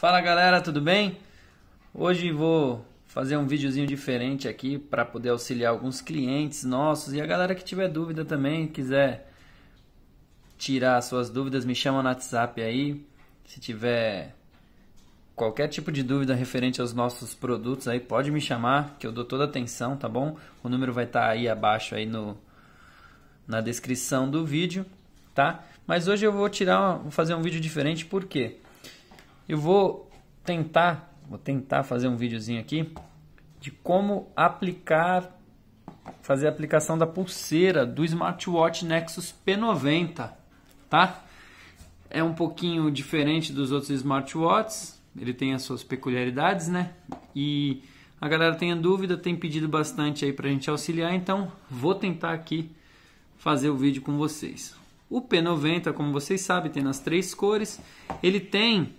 Fala galera, tudo bem? Hoje vou fazer um videozinho diferente aqui para poder auxiliar alguns clientes nossos e a galera que tiver dúvida também, quiser tirar suas dúvidas, me chama no WhatsApp aí. Se tiver qualquer tipo de dúvida referente aos nossos produtos aí, pode me chamar que eu dou toda a atenção, tá bom? O número vai estar tá aí abaixo aí no na descrição do vídeo, tá? Mas hoje eu vou tirar, vou fazer um vídeo diferente, por quê? Eu vou tentar, vou tentar fazer um videozinho aqui de como aplicar, fazer a aplicação da pulseira do smartwatch Nexus P90, tá? É um pouquinho diferente dos outros smartwatches, ele tem as suas peculiaridades, né? E a galera tem a dúvida, tem pedido bastante aí pra gente auxiliar, então vou tentar aqui fazer o vídeo com vocês. O P90, como vocês sabem, tem nas três cores. Ele tem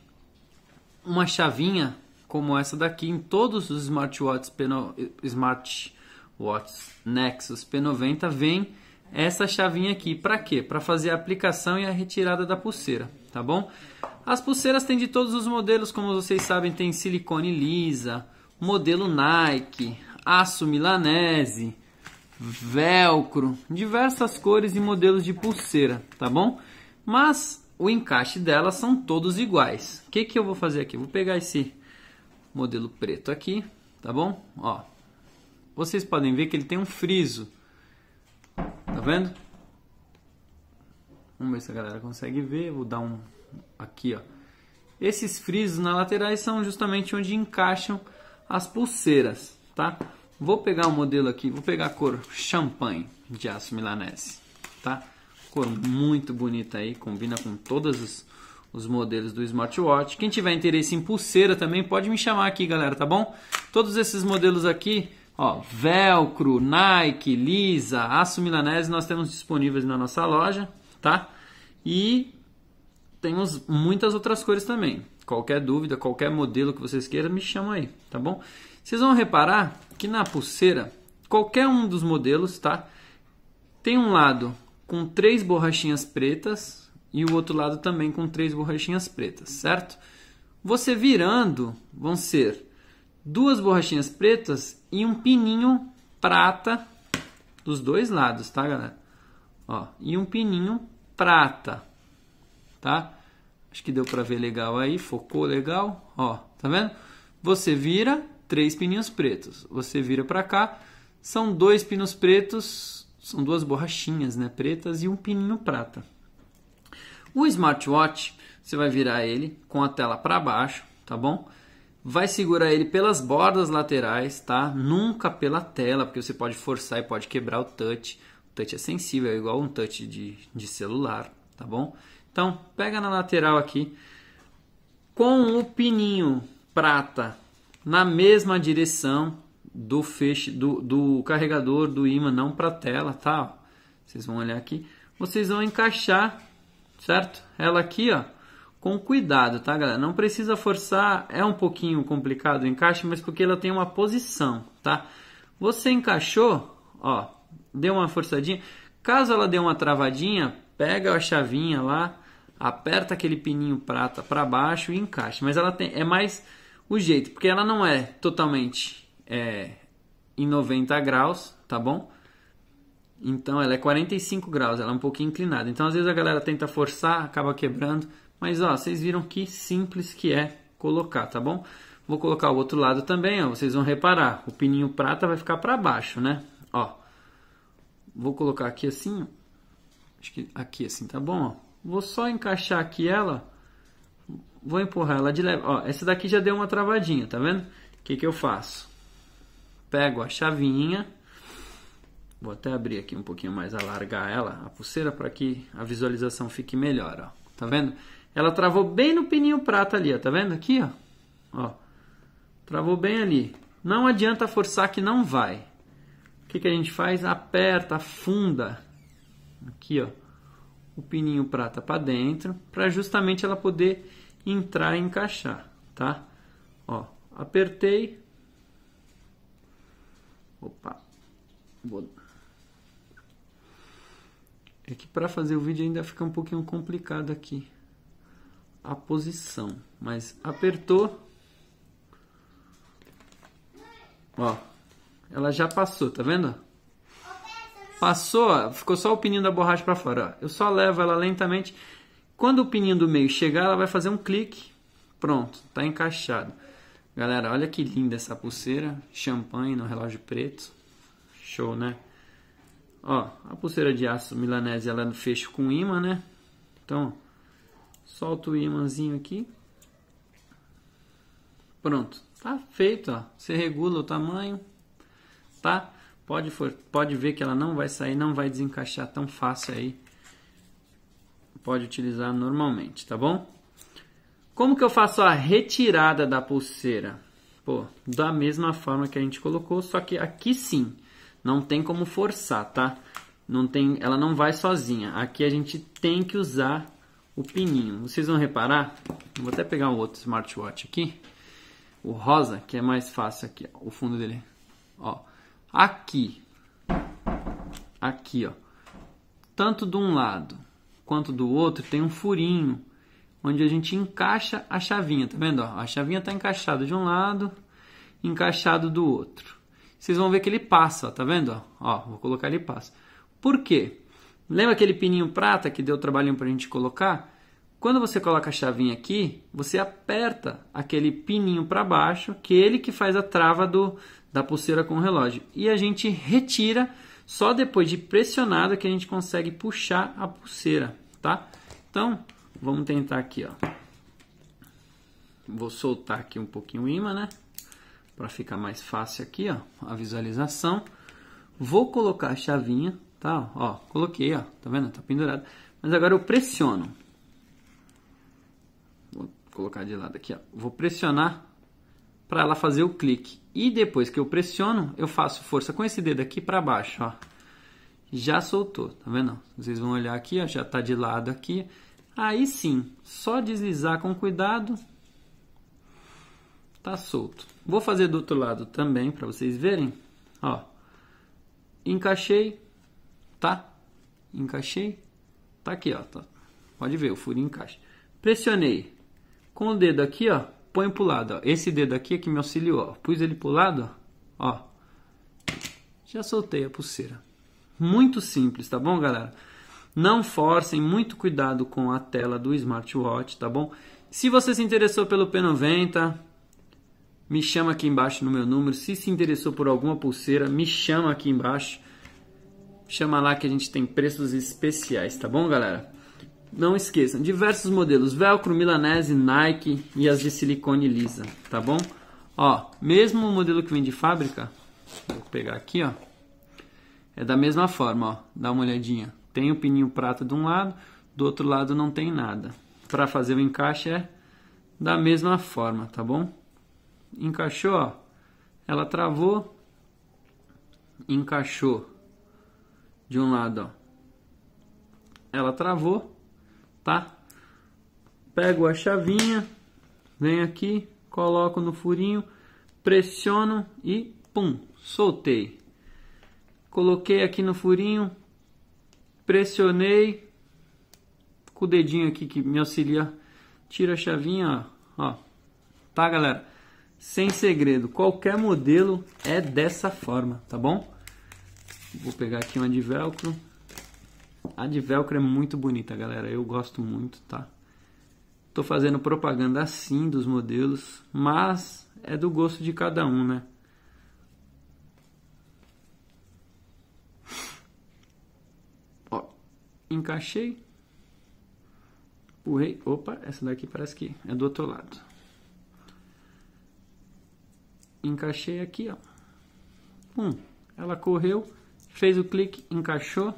uma chavinha como essa daqui em todos os smartwatches, Peno, smartwatches Nexus P90 vem essa chavinha aqui. Para quê? Para fazer a aplicação e a retirada da pulseira, tá bom? As pulseiras tem de todos os modelos, como vocês sabem, tem silicone lisa, modelo Nike, aço milanese, velcro, diversas cores e modelos de pulseira, tá bom? Mas o encaixe delas são todos iguais. O que, que eu vou fazer aqui? Vou pegar esse modelo preto aqui, tá bom? Ó, vocês podem ver que ele tem um friso, tá vendo? Vamos ver se a galera consegue ver, vou dar um aqui, ó. Esses frisos na laterais são justamente onde encaixam as pulseiras, tá? Vou pegar o um modelo aqui, vou pegar a cor champanhe de aço milanese, tá? Cor muito bonita aí, combina com todos os, os modelos do smartwatch. Quem tiver interesse em pulseira também pode me chamar aqui, galera, tá bom? Todos esses modelos aqui, ó, Velcro, Nike, Lisa, Aço Milanese, nós temos disponíveis na nossa loja, tá? E temos muitas outras cores também. Qualquer dúvida, qualquer modelo que vocês queiram, me chamam aí, tá bom? Vocês vão reparar que na pulseira, qualquer um dos modelos, tá? Tem um lado com três borrachinhas pretas e o outro lado também com três borrachinhas pretas, certo? Você virando, vão ser duas borrachinhas pretas e um pininho prata dos dois lados, tá, galera? Ó, e um pininho prata, tá? Acho que deu para ver legal aí, focou legal, ó, tá vendo? Você vira três pininhos pretos, você vira para cá, são dois pinos pretos são duas borrachinhas né, pretas e um pininho prata. O smartwatch, você vai virar ele com a tela para baixo, tá bom? Vai segurar ele pelas bordas laterais, tá? Nunca pela tela, porque você pode forçar e pode quebrar o touch. O touch é sensível, é igual um touch de, de celular, tá bom? Então, pega na lateral aqui, com o pininho prata na mesma direção, do feixe do, do carregador do ímã não para a tela, tá? Vocês vão olhar aqui, vocês vão encaixar, certo? Ela aqui, ó, com cuidado, tá, galera? Não precisa forçar, é um pouquinho complicado o encaixe, mas porque ela tem uma posição, tá? Você encaixou, ó, deu uma forçadinha. Caso ela dê uma travadinha, pega a chavinha lá, aperta aquele pininho prata para baixo e encaixa. Mas ela tem, é mais o jeito, porque ela não é totalmente é, em 90 graus, tá bom? Então ela é 45 graus, ela é um pouquinho inclinada. Então às vezes a galera tenta forçar, acaba quebrando, mas ó, vocês viram que simples que é colocar, tá bom? Vou colocar o outro lado também, ó, vocês vão reparar, o pininho prata vai ficar para baixo, né? Ó. Vou colocar aqui assim, acho que aqui assim, tá bom, ó. Vou só encaixar aqui ela, vou empurrar ela de leve. Ó, essa daqui já deu uma travadinha, tá vendo? O que que eu faço? pego a chavinha, vou até abrir aqui um pouquinho mais, alargar ela, a pulseira, para que a visualização fique melhor, ó. Tá vendo? Ela travou bem no pininho prata ali, ó. Tá vendo aqui, ó? Ó. Travou bem ali. Não adianta forçar que não vai. O que, que a gente faz? Aperta, afunda. Aqui, ó. O pininho prata para dentro, para justamente ela poder entrar e encaixar, tá? Ó, apertei, Opa. Vou... É que para fazer o vídeo ainda fica um pouquinho complicado aqui. A posição. Mas apertou. Ó. Ela já passou, tá vendo? Passou, ficou só o pininho da borracha para fora. Ó. Eu só levo ela lentamente. Quando o pininho do meio chegar, ela vai fazer um clique. Pronto, tá encaixado. Galera, olha que linda essa pulseira. Champanhe no relógio preto. Show, né? Ó, a pulseira de aço milanese, ela é fecha com imã, né? Então, solta o imãzinho aqui. Pronto. Tá feito, ó. Você regula o tamanho, tá? Pode, for, pode ver que ela não vai sair, não vai desencaixar tão fácil aí. Pode utilizar normalmente, tá bom? Como que eu faço a retirada da pulseira? Pô, da mesma forma que a gente colocou, só que aqui sim, não tem como forçar, tá? Não tem, ela não vai sozinha. Aqui a gente tem que usar o pininho. Vocês vão reparar, vou até pegar um outro smartwatch aqui, o rosa, que é mais fácil aqui, ó, o fundo dele. Ó, aqui, aqui, ó, tanto de um lado quanto do outro tem um furinho onde a gente encaixa a chavinha, tá vendo? a chavinha está encaixada de um lado, encaixado do outro. Vocês vão ver que ele passa, tá vendo? ó, vou colocar ele passa. Por quê? Lembra aquele pininho prata que deu trabalhinho para a gente colocar? Quando você coloca a chavinha aqui, você aperta aquele pininho para baixo, que é ele que faz a trava do, da pulseira com o relógio. E a gente retira só depois de pressionado que a gente consegue puxar a pulseira, tá? Então, Vamos tentar aqui, ó. Vou soltar aqui um pouquinho o imã, né? Para ficar mais fácil aqui, ó, a visualização. Vou colocar a chavinha, tá? Ó, coloquei, ó, tá vendo? Tá pendurado. Mas agora eu pressiono. Vou colocar de lado aqui, ó. Vou pressionar para ela fazer o clique. E depois que eu pressiono, eu faço força com esse dedo aqui para baixo, ó. Já soltou, tá vendo? Vocês vão olhar aqui, ó, já tá de lado aqui. Aí sim, só deslizar com cuidado, tá solto. Vou fazer do outro lado também para vocês verem. Ó, encaixei, tá? Encaixei, tá aqui, ó. Tá. Pode ver, o furo encaixa. Pressionei com o dedo aqui, ó. Põe pro lado, ó. Esse dedo aqui é que me auxiliou, ó. Pus ele pro lado, ó. Já soltei a pulseira. Muito simples, tá bom, galera? Não forcem, muito cuidado com a tela do smartwatch, tá bom? Se você se interessou pelo P90, me chama aqui embaixo no meu número. Se se interessou por alguma pulseira, me chama aqui embaixo. Chama lá que a gente tem preços especiais, tá bom, galera? Não esqueçam, diversos modelos, velcro, milanese, Nike e as de silicone lisa, tá bom? Ó, mesmo o modelo que vem de fábrica, vou pegar aqui, ó. É da mesma forma, ó. Dá uma olhadinha. Tem o pininho prata de um lado, do outro lado não tem nada. Para fazer o encaixe é da mesma forma, tá bom? Encaixou, ó. ela travou, encaixou de um lado, ó. Ela travou, tá? Pego a chavinha, venho aqui, coloco no furinho, pressiono e pum, soltei. Coloquei aqui no furinho, pressionei com o dedinho aqui que me auxilia, tira a chavinha, ó. Tá, galera? Sem segredo, qualquer modelo é dessa forma, tá bom? Vou pegar aqui uma de velcro. A de velcro é muito bonita, galera. Eu gosto muito, tá? Tô fazendo propaganda assim dos modelos, mas é do gosto de cada um, né? encaixei, empurrei, opa, essa daqui parece que é do outro lado. Encaixei aqui, ó. Pum, ela correu, fez o clique, encaixou.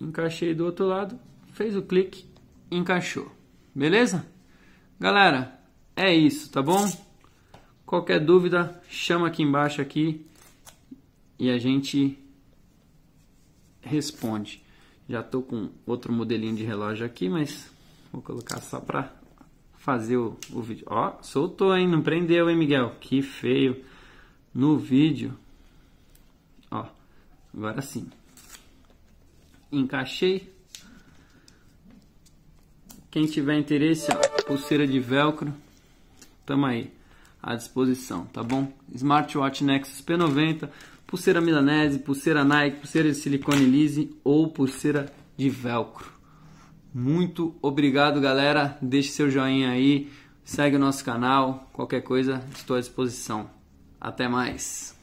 Encaixei do outro lado, fez o clique, encaixou. Beleza? Galera, é isso, tá bom? Qualquer dúvida, chama aqui embaixo aqui e a gente responde. Já estou com outro modelinho de relógio aqui, mas vou colocar só para fazer o, o vídeo. Ó, soltou, hein? Não prendeu, hein, Miguel? Que feio. No vídeo. Ó, agora sim. Encaixei. Quem tiver interesse, ó, pulseira de velcro. Tamo aí à disposição, tá bom? Smartwatch Nexus P90 pulseira milanese, pulseira Nike, pulseira de silicone lise ou pulseira de velcro. Muito obrigado, galera. Deixe seu joinha aí, segue o nosso canal, qualquer coisa, estou à disposição. Até mais.